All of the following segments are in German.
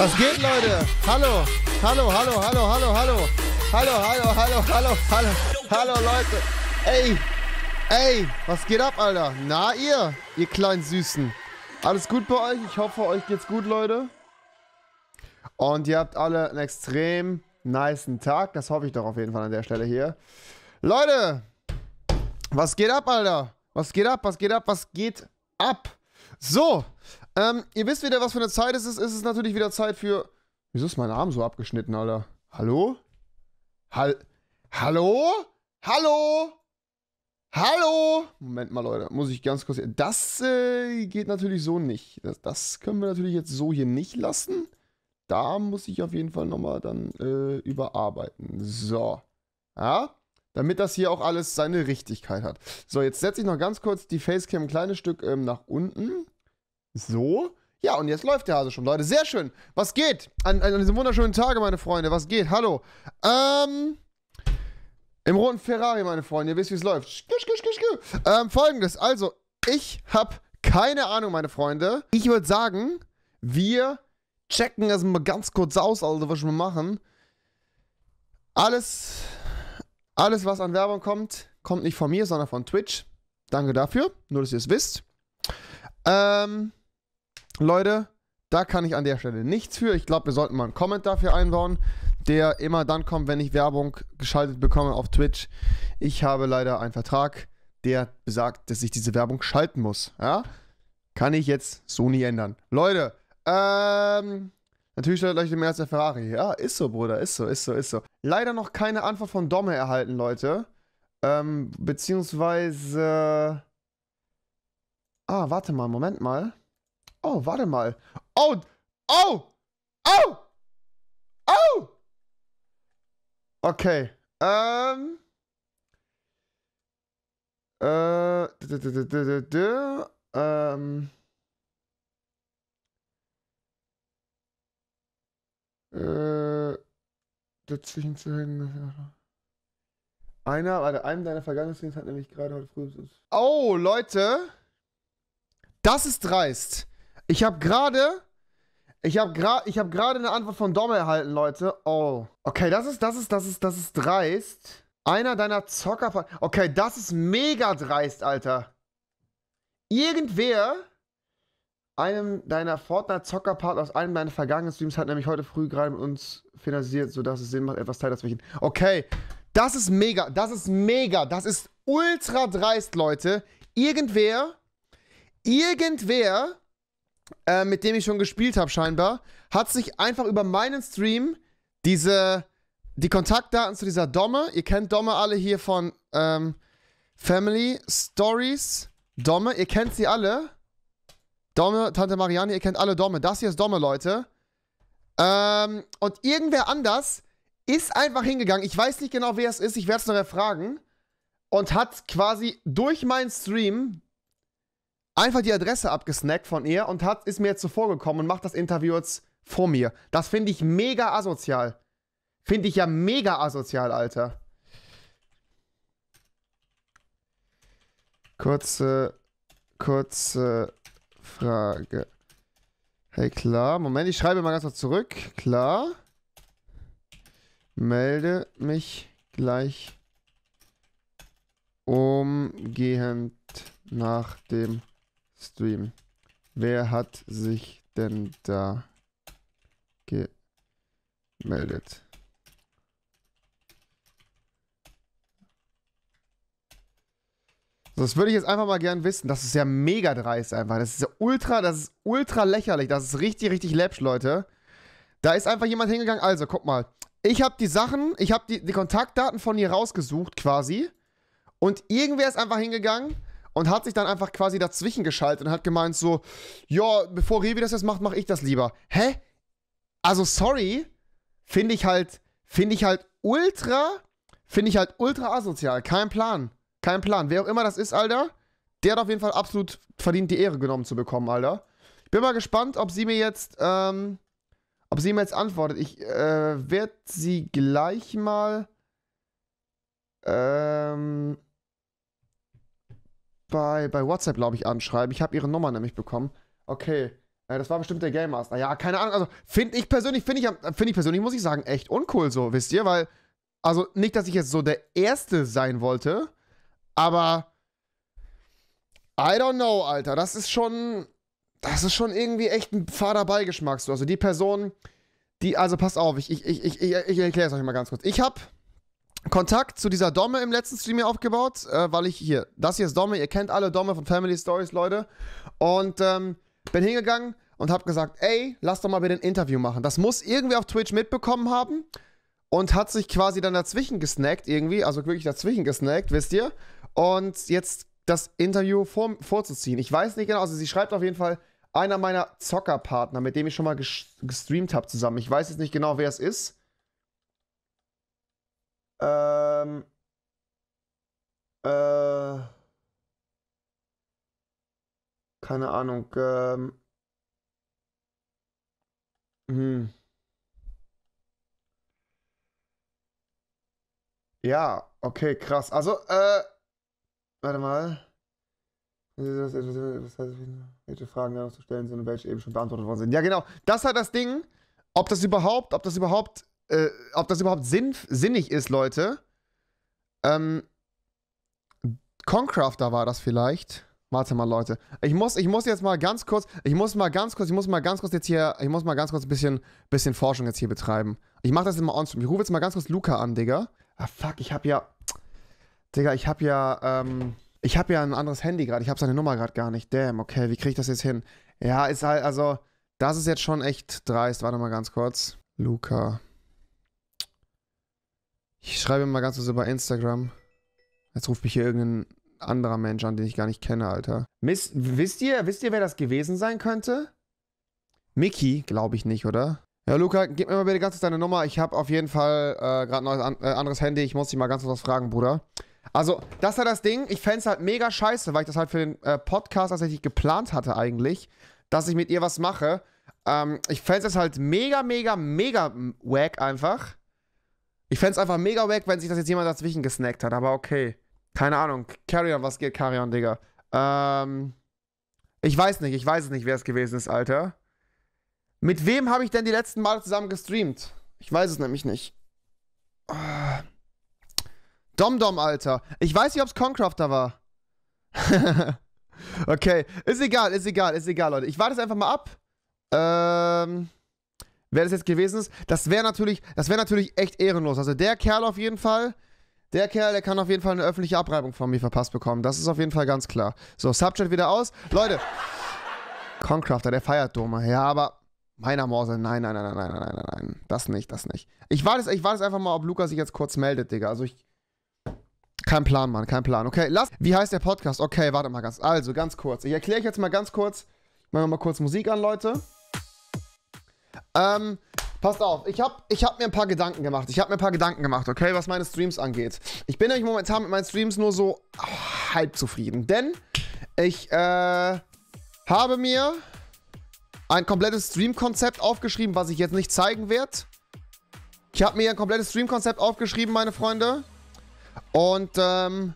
Was geht, Leute? Hallo, hallo, hallo, hallo, hallo, hallo. Hallo, hallo, hallo, hallo, hallo. Hallo, Leute. Ey, ey, was geht ab, Alter? Na, ihr, ihr kleinen Süßen. Alles gut bei euch? Ich hoffe, euch geht's gut, Leute. Und ihr habt alle einen extrem niceen Tag. Das hoffe ich doch auf jeden Fall an der Stelle hier. Leute, was geht ab, Alter? Was geht ab? Was geht ab? Was geht ab? So, ähm, ihr wisst wieder, was für eine Zeit es ist. Es ist natürlich wieder Zeit für... Wieso ist mein Arm so abgeschnitten, Alter? Hallo? Hall... Hallo? Hallo? Hallo? Moment mal, Leute. Muss ich ganz kurz... Das äh, geht natürlich so nicht. Das, das, können wir natürlich jetzt so hier nicht lassen. Da muss ich auf jeden Fall nochmal dann äh, überarbeiten. So. Ja? Damit das hier auch alles seine Richtigkeit hat. So, jetzt setze ich noch ganz kurz die Facecam ein kleines Stück ähm, nach unten. So. Ja, und jetzt läuft der Hase schon, Leute. Sehr schön. Was geht? An, an diesem wunderschönen Tage, meine Freunde. Was geht? Hallo. Ähm. Im roten Ferrari, meine Freunde. Ihr wisst, wie es läuft. Skisch, skisch, skisch, skisch. Ähm, folgendes. Also, ich hab keine Ahnung, meine Freunde. Ich würde sagen, wir checken das mal ganz kurz aus, also was wir machen. Alles, alles, was an Werbung kommt, kommt nicht von mir, sondern von Twitch. Danke dafür. Nur, dass ihr es wisst. Ähm. Leute, da kann ich an der Stelle nichts für. Ich glaube, wir sollten mal einen Comment dafür einbauen, der immer dann kommt, wenn ich Werbung geschaltet bekomme auf Twitch. Ich habe leider einen Vertrag, der besagt, dass ich diese Werbung schalten muss. Ja? Kann ich jetzt so nie ändern. Leute, ähm, natürlich stellt euch mehr als der Ferrari. Ja, ist so, Bruder, ist so, ist so, ist so. Leider noch keine Antwort von Domme erhalten, Leute. Ähm, beziehungsweise. Ah, warte mal, Moment mal. Oh, warte mal. Oh, oh, oh, oh. Okay. Ähm. Äh. Ähm. Äh. Dazwischen zu hängen. Einer, warte, einem deiner Vergangenheitsdienst hat nämlich gerade heute früh. Oh, Leute! Das ist dreist. Ich habe gerade. Ich habe gerade ich habe gerade eine Antwort von Dom erhalten, Leute. Oh. Okay, das ist das ist das ist das ist dreist. Einer deiner Zocker Okay, das ist mega dreist, Alter. Irgendwer einem deiner Fortnite-Zockerpartner aus einem deiner vergangenen Streams hat nämlich heute früh gerade mit uns finanziert, sodass es Sinn macht, etwas Teil dazwischen. Okay, das ist mega, das ist mega, das ist ultra dreist, Leute. Irgendwer, irgendwer äh, mit dem ich schon gespielt habe scheinbar, hat sich einfach über meinen Stream diese, die Kontaktdaten zu dieser Domme, ihr kennt Domme alle hier von ähm, Family Stories, Domme, ihr kennt sie alle. Domme, Tante Marianne, ihr kennt alle Domme. Das hier ist Domme, Leute. Ähm, und irgendwer anders ist einfach hingegangen. Ich weiß nicht genau, wer es ist. Ich werde es nachher fragen. Und hat quasi durch meinen Stream einfach die Adresse abgesnackt von ihr und hat, ist mir jetzt zuvor gekommen und macht das Interview jetzt vor mir. Das finde ich mega asozial. Finde ich ja mega asozial, Alter. Kurze, kurze Frage. Hey, klar. Moment, ich schreibe mal ganz kurz zurück. Klar. Melde mich gleich umgehend nach dem Stream. Wer hat sich denn da gemeldet? Das würde ich jetzt einfach mal gern wissen. Das ist ja mega dreist einfach. Das ist ja ultra, das ist ultra lächerlich. Das ist richtig, richtig läppsch, Leute. Da ist einfach jemand hingegangen. Also, guck mal. Ich habe die Sachen, ich habe die, die Kontaktdaten von ihr rausgesucht quasi. Und irgendwer ist einfach hingegangen und hat sich dann einfach quasi dazwischen geschaltet und hat gemeint so, ja, bevor Revi das jetzt macht, mache ich das lieber. Hä? Also sorry, finde ich halt, finde ich halt ultra, finde ich halt ultra asozial. Kein Plan, kein Plan. Wer auch immer das ist, Alter, der hat auf jeden Fall absolut verdient die Ehre genommen zu bekommen, Alter. Ich bin mal gespannt, ob sie mir jetzt, ähm, ob sie mir jetzt antwortet. Ich äh, werde sie gleich mal, ähm bei, bei WhatsApp, glaube ich, anschreiben. Ich habe ihre Nummer nämlich bekommen. Okay. Ja, äh, das war bestimmt der Game Master. Ja, keine Ahnung. Also, finde ich persönlich, finde ich, find ich persönlich, muss ich sagen, echt uncool so, wisst ihr? Weil, also nicht, dass ich jetzt so der Erste sein wollte, aber I don't know, Alter. Das ist schon, das ist schon irgendwie echt ein fader Beigeschmack. So. Also die Person, die, also passt auf, ich, ich, ich, ich, ich erkläre es euch mal ganz kurz. Ich habe Kontakt zu dieser Domme im letzten Stream hier aufgebaut, äh, weil ich hier, das hier ist Domme, ihr kennt alle Domme von Family Stories, Leute. Und ähm, bin hingegangen und habe gesagt, ey, lass doch mal wieder ein Interview machen. Das muss irgendwie auf Twitch mitbekommen haben und hat sich quasi dann dazwischen gesnackt irgendwie, also wirklich dazwischen gesnackt, wisst ihr? Und jetzt das Interview vor, vorzuziehen. Ich weiß nicht genau, also sie schreibt auf jeden Fall, einer meiner Zockerpartner, mit dem ich schon mal gestreamt habe zusammen. Ich weiß jetzt nicht genau, wer es ist. Ähm, äh, keine Ahnung. Ähm, hm. Ja, okay, krass. Also, äh, warte mal. Was Welche Fragen da noch zu stellen sind und welche eben schon beantwortet worden sind. Ja, genau. Das ist halt das Ding, ob das überhaupt, ob das überhaupt äh, ob das überhaupt sinn, sinnig ist, Leute. Ähm, Concrafter war das vielleicht. Warte mal, Leute. Ich muss, ich muss jetzt mal ganz kurz, ich muss mal ganz kurz, ich muss mal ganz kurz jetzt hier, ich muss mal ganz kurz ein bisschen, bisschen Forschung jetzt hier betreiben. Ich mache das jetzt immer onstream. Ich rufe jetzt mal ganz kurz Luca an, Digga. Ah, fuck, ich hab ja, Digga, ich hab ja, ähm, ich hab ja ein anderes Handy gerade. Ich hab seine Nummer gerade gar nicht. Damn, okay, wie krieg ich das jetzt hin? Ja, ist halt, also, das ist jetzt schon echt dreist. Warte mal ganz kurz. Luca. Ich schreibe mal ganz kurz über Instagram. Jetzt ruft mich hier irgendein anderer Mensch an, den ich gar nicht kenne, Alter. Mist, wisst ihr, wisst ihr, wer das gewesen sein könnte? Mickey, glaube ich nicht, oder? Ja, Luca, gib mir mal bitte ganz kurz deine Nummer. Ich habe auf jeden Fall äh, gerade ein an, äh, anderes Handy. Ich muss dich mal ganz kurz was fragen, Bruder. Also, das ist ja das Ding. Ich fände es halt mega scheiße, weil ich das halt für den äh, Podcast tatsächlich geplant hatte eigentlich, dass ich mit ihr was mache. Ähm, ich fände es halt mega, mega, mega wack einfach ich fände es einfach mega weg, wenn sich das jetzt jemand dazwischen gesnackt hat, aber okay. Keine Ahnung. Carrion, was geht Carrion, Digga? Ähm. Ich weiß nicht, ich weiß es nicht, wer es gewesen ist, Alter. Mit wem habe ich denn die letzten Male zusammen gestreamt? Ich weiß es nämlich nicht. Domdom, ah. Alter. Ich weiß nicht, ob es Concrafter war. okay, ist egal, ist egal, ist egal, Leute. Ich warte es einfach mal ab. Ähm wer das jetzt gewesen ist. Das wäre natürlich, das natürlich echt ehrenlos. Also der Kerl auf jeden Fall, der Kerl, der kann auf jeden Fall eine öffentliche Abreibung von mir verpasst bekommen. Das ist auf jeden Fall ganz klar. So, Subject wieder aus. Leute, Concrafter, der feiert Dome. Ja, aber meiner Morse, nein, nein, nein, nein, nein, nein, nein, nein. Das nicht, das nicht. Ich warte, ich warte einfach mal, ob Luca sich jetzt kurz meldet, Digga. Also ich... Kein Plan, Mann, kein Plan. Okay, lass... Wie heißt der Podcast? Okay, warte mal ganz... Also, ganz kurz. Ich erkläre euch jetzt mal ganz kurz... Machen wir mal kurz Musik an, Leute. Ähm, passt auf, ich habe ich hab mir ein paar Gedanken gemacht. Ich habe mir ein paar Gedanken gemacht, okay, was meine Streams angeht. Ich bin nämlich momentan mit meinen Streams nur so oh, halb zufrieden, denn ich äh, habe mir ein komplettes Stream-Konzept aufgeschrieben, was ich jetzt nicht zeigen werde. Ich habe mir ein komplettes Stream-Konzept aufgeschrieben, meine Freunde. Und ähm,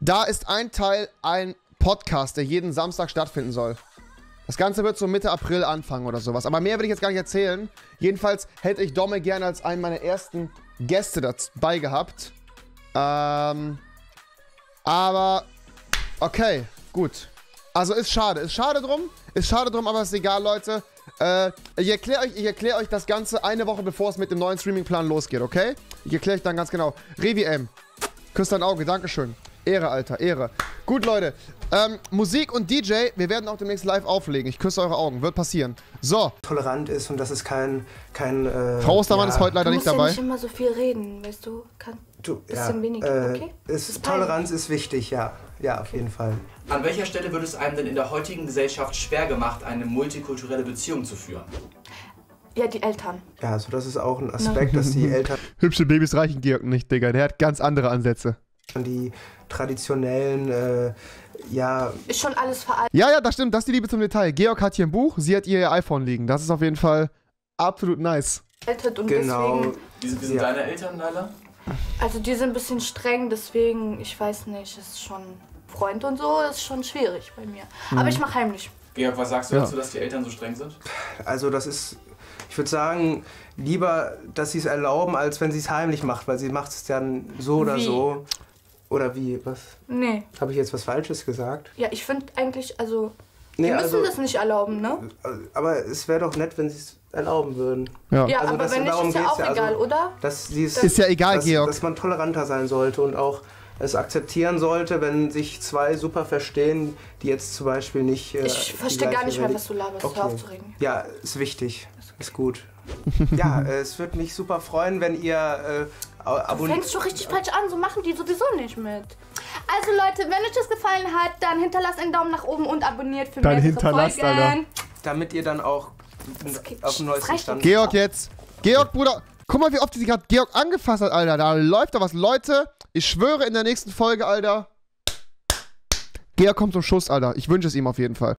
da ist ein Teil ein Podcast, der jeden Samstag stattfinden soll. Das Ganze wird so Mitte April anfangen oder sowas. Aber mehr will ich jetzt gar nicht erzählen. Jedenfalls hätte ich Domme gerne als einen meiner ersten Gäste dabei gehabt. Ähm, aber okay, gut. Also ist schade. Ist schade drum. Ist schade drum, aber ist egal, Leute. Äh, ich erkläre euch, erklär euch das Ganze eine Woche, bevor es mit dem neuen Streaming-Plan losgeht, okay? Ich erkläre euch dann ganz genau. Revi M. Küss dein Auge, Dankeschön. Ehre, Alter, Ehre. Gut, Leute. Ähm, Musik und DJ, wir werden auch demnächst live auflegen. Ich küsse eure Augen, wird passieren. So. Tolerant ist und das ist kein... kein äh, Frau Ostermann ja. ist heute leider nicht dabei. Du musst ja nicht immer so viel reden, weißt du? Kann du bisschen ja, weniger, äh, okay? Ist, ist Toleranz ist wichtig, ja. Ja, auf jeden Fall. An welcher Stelle wird es einem denn in der heutigen Gesellschaft schwer gemacht, eine multikulturelle Beziehung zu führen? Ja, die Eltern. Ja, also das ist auch ein Aspekt, no. dass die Eltern... Hübsche Babys reichen Georg nicht, Digga. Der hat ganz andere Ansätze. Die traditionellen, äh, ja. Ist schon alles veraltet. Ja, ja, das stimmt. Das ist die Liebe zum Detail. Georg hat hier ein Buch, sie hat ihr iPhone liegen. Das ist auf jeden Fall absolut nice. Und genau. Deswegen, wie, sind, wie sind ja. deine Eltern, Leila? Also, die sind ein bisschen streng, deswegen, ich weiß nicht, ist schon. Freund und so, ist schon schwierig bei mir. Mhm. Aber ich mache heimlich. Georg, was sagst du ja. dazu, dass die Eltern so streng sind? Also, das ist ich würde sagen, lieber, dass sie es erlauben, als wenn sie es heimlich macht, weil sie macht es dann so Wie? oder so. Oder wie, was? Nee. Habe ich jetzt was Falsches gesagt? Ja, ich finde eigentlich, also, nee, die müssen also, das nicht erlauben, ne? Aber es wäre doch nett, wenn sie es erlauben würden. Ja, ja also, aber wenn nicht, ist ja auch ja, also, egal, also, oder? Dass dieses, ist ja egal, dass, Georg. Dass man toleranter sein sollte und auch es akzeptieren sollte, wenn sich zwei super verstehen, die jetzt zum Beispiel nicht. Äh, ich verstehe gar nicht mehr, was du laberst. Okay. Hör Ja, ist wichtig. Ist, okay. ist gut. ja, äh, es würde mich super freuen, wenn ihr äh, Du fängst schon richtig falsch an, so machen die sowieso nicht mit. Also Leute, wenn euch das gefallen hat, dann hinterlasst einen Daumen nach oben und abonniert für dann mehr hinterlasst, Folgen. Alter. Damit ihr dann auch auf dem neuesten Stand seid. Georg jetzt. Georg, Bruder. Guck mal, wie oft die gerade Georg angefasst hat, Alter. Da läuft da was. Leute, ich schwöre in der nächsten Folge, Alter. Georg kommt zum Schuss, Alter. Ich wünsche es ihm auf jeden Fall.